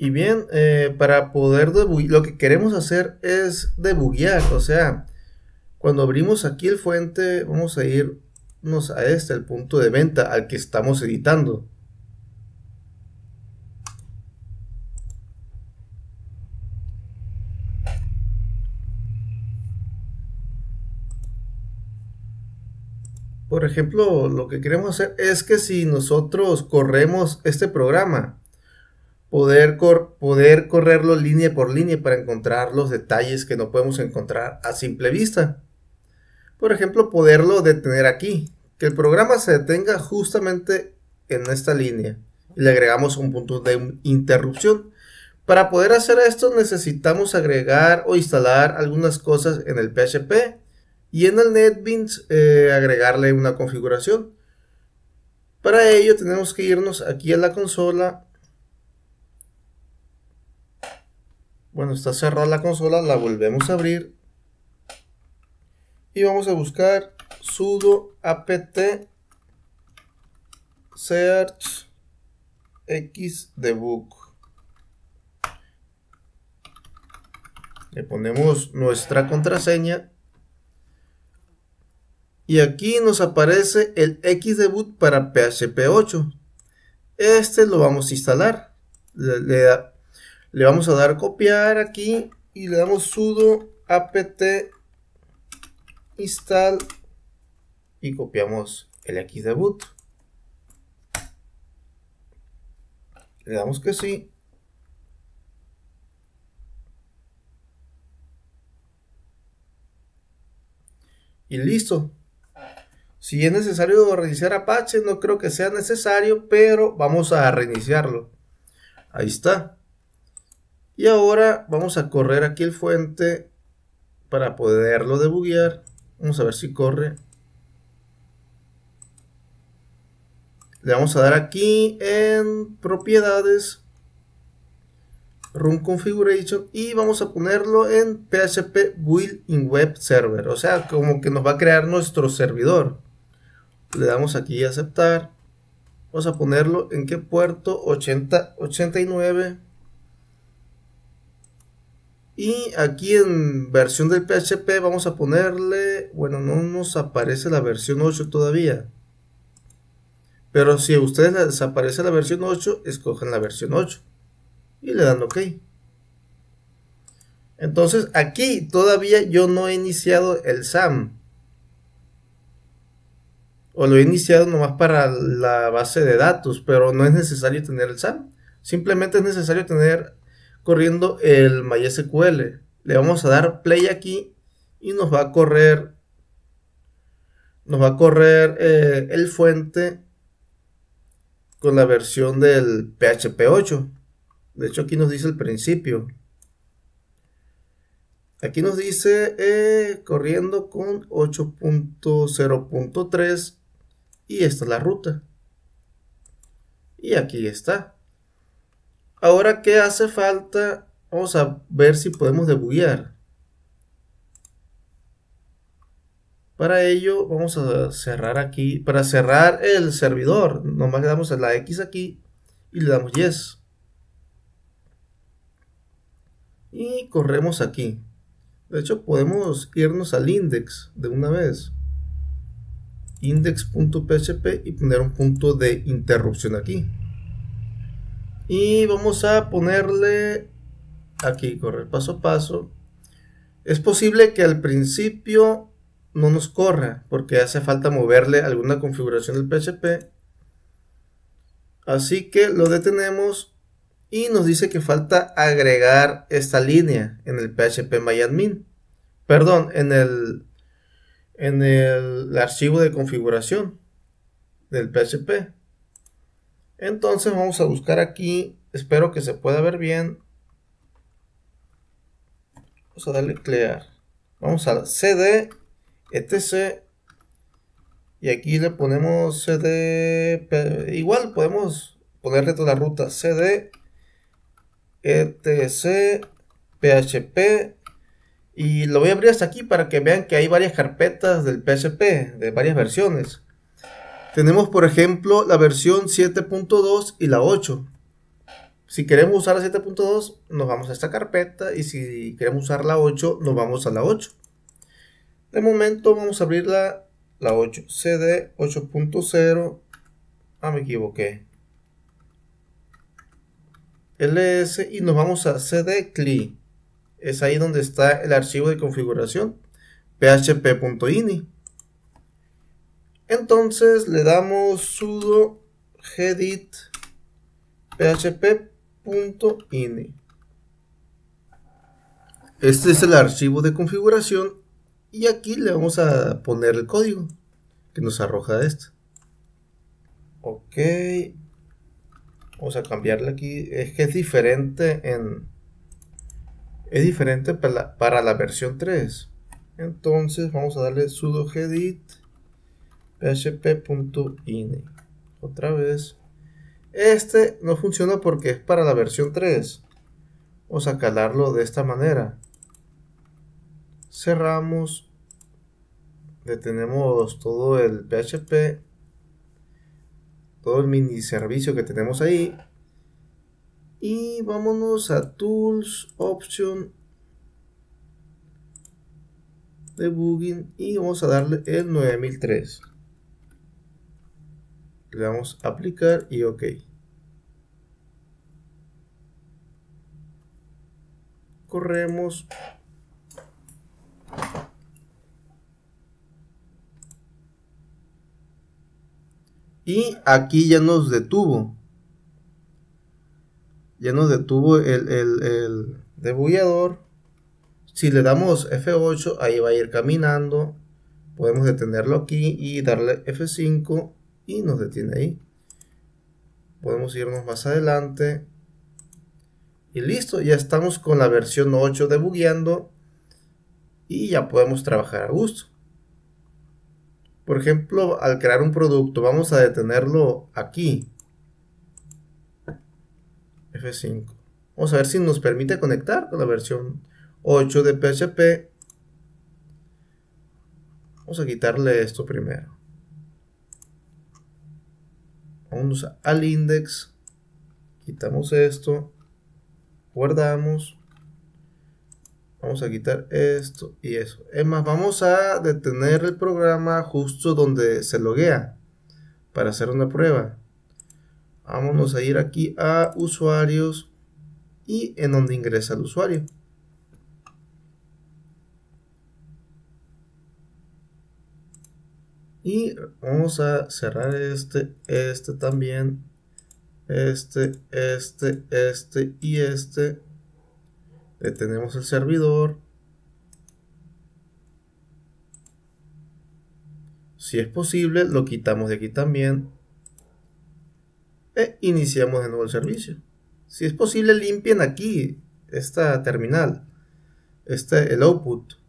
Y bien, eh, para poder debuguear, lo que queremos hacer es debuguear, o sea, cuando abrimos aquí el fuente, vamos a irnos a este, el punto de venta al que estamos editando. Por ejemplo, lo que queremos hacer es que si nosotros corremos este programa poder, poder correrlo línea por línea para encontrar los detalles que no podemos encontrar a simple vista. Por ejemplo, poderlo detener aquí, que el programa se detenga justamente en esta línea y le agregamos un punto de interrupción. Para poder hacer esto necesitamos agregar o instalar algunas cosas en el PHP y en el NetBeans eh, agregarle una configuración. Para ello tenemos que irnos aquí a la consola Bueno, está cerrada la consola, la volvemos a abrir. Y vamos a buscar sudo apt search xdebug. Le ponemos nuestra contraseña. Y aquí nos aparece el xdebug para PHP 8. Este lo vamos a instalar. Le, le, le vamos a dar copiar aquí y le damos sudo apt install y copiamos el boot Le damos que sí. Y listo. Si es necesario reiniciar Apache, no creo que sea necesario, pero vamos a reiniciarlo. Ahí está. Y ahora vamos a correr aquí el fuente para poderlo debuguear. Vamos a ver si corre. Le vamos a dar aquí en propiedades, Room configuration y vamos a ponerlo en PHP build in web server. O sea, como que nos va a crear nuestro servidor. Le damos aquí a aceptar. Vamos a ponerlo en qué puerto 80, 89. Y aquí en versión del PHP vamos a ponerle, bueno, no nos aparece la versión 8 todavía. Pero si a ustedes les aparece la versión 8, escojan la versión 8 y le dan OK. Entonces aquí todavía yo no he iniciado el SAM. O lo he iniciado nomás para la base de datos, pero no es necesario tener el SAM. Simplemente es necesario tener corriendo el MySQL. Le vamos a dar play aquí y nos va a correr, nos va a correr eh, el fuente con la versión del PHP 8. De hecho aquí nos dice el principio. Aquí nos dice eh, corriendo con 8.0.3 y esta es la ruta. Y aquí está. Ahora, ¿qué hace falta? Vamos a ver si podemos debuggear. Para ello, vamos a cerrar aquí. Para cerrar el servidor, nomás le damos a la X aquí y le damos Yes. Y corremos aquí. De hecho, podemos irnos al index de una vez. Index.php y poner un punto de interrupción aquí. Y vamos a ponerle aquí, correr paso a paso. Es posible que al principio no nos corra, porque hace falta moverle alguna configuración del PHP. Así que lo detenemos y nos dice que falta agregar esta línea en el PHP MyAdmin. Perdón, en el, en el archivo de configuración del PHP. Entonces vamos a buscar aquí. Espero que se pueda ver bien. Vamos a darle crear. Vamos a cd, etc. Y aquí le ponemos cd. Igual podemos ponerle toda la ruta cd, etc, php. Y lo voy a abrir hasta aquí para que vean que hay varias carpetas del PSP de varias versiones. Tenemos, por ejemplo, la versión 7.2 y la 8. Si queremos usar la 7.2, nos vamos a esta carpeta y si queremos usar la 8, nos vamos a la 8. De momento vamos a abrir la, la 8, CD 8.0. Ah, me equivoqué. LS y nos vamos a CD CLI. Es ahí donde está el archivo de configuración php.ini. Entonces le damos sudo gedit php.ini. Este es el archivo de configuración y aquí le vamos a poner el código que nos arroja esto. Ok. Vamos a cambiarle aquí. Es que es diferente en... Es diferente para la, versión 3. Entonces vamos a darle sudo gedit php.ini. E. Otra vez. Este no funciona porque es para la versión 3. Vamos a calarlo de esta manera. Cerramos. Detenemos todo el PHP. Todo el mini servicio que tenemos ahí. Y vámonos a Tools, Option, Debugging. Y vamos a darle el 9003. Le damos aplicar y ok. Corremos. Y aquí ya nos detuvo. Ya nos detuvo el, el, el Si le damos F8, ahí va a ir caminando. Podemos detenerlo aquí y darle F5 y nos detiene ahí. Podemos irnos más adelante. Y listo, ya estamos con la versión 8 de Y ya podemos trabajar a gusto. Por ejemplo, al crear un producto, vamos a detenerlo aquí. F5. Vamos a ver si nos permite conectar con la versión 8 de PHP. Vamos a quitarle esto primero. Vamos al index. Quitamos esto. Guardamos. Vamos a quitar esto y eso. Es más, vamos a detener el programa justo donde se loguea. Para hacer una prueba. Vámonos a ir aquí a usuarios. Y en donde ingresa el usuario. Y vamos a cerrar este, este también, este, este, este y este. Detenemos el servidor. Si es posible, lo quitamos de aquí también. E iniciamos de nuevo el servicio. Si es posible, limpien aquí esta terminal, este, el output.